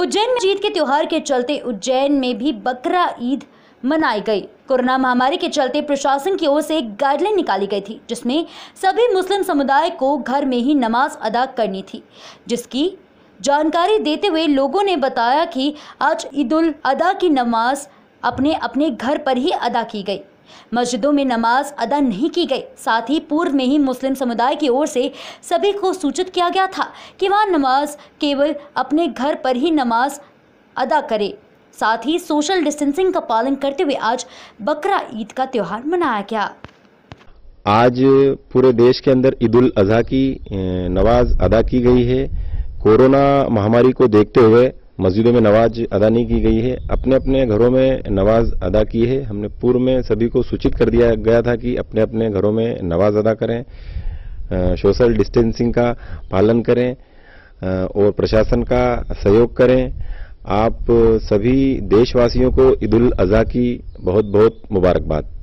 उज्जैन में ईद के त्योहार के चलते उज्जैन में भी बकरा ईद मनाई गई कोरोना महामारी के चलते प्रशासन की ओर से एक गाइडलाइन निकाली गई थी जिसमें सभी मुस्लिम समुदाय को घर में ही नमाज अदा करनी थी जिसकी जानकारी देते हुए लोगों ने बताया कि आज ईद उल अदा की नमाज अपने अपने घर पर ही अदा की गई मस्जिदों में नमाज अदा नहीं की गई साथ ही पूर्व में ही मुस्लिम समुदाय की ओर से सभी को सूचित किया गया था कि वह नमाज केवल अपने घर पर ही नमाज अदा करे साथ ही सोशल डिस्टेंसिंग का पालन करते हुए आज बकरा ईद का त्यौहार मनाया गया आज पूरे देश के अंदर ईद उल अजहा की नमाज अदा की गई है कोरोना महामारी को देखते हुए मस्जिदों में नमाज अदा नहीं की गई है अपने अपने घरों में नमाज अदा की है हमने पूर्व में सभी को सूचित कर दिया गया था कि अपने अपने घरों में नमाज अदा करें सोशल डिस्टेंसिंग का पालन करें और प्रशासन का सहयोग करें आप सभी देशवासियों को ईद उल अजहा की बहुत बहुत मुबारकबाद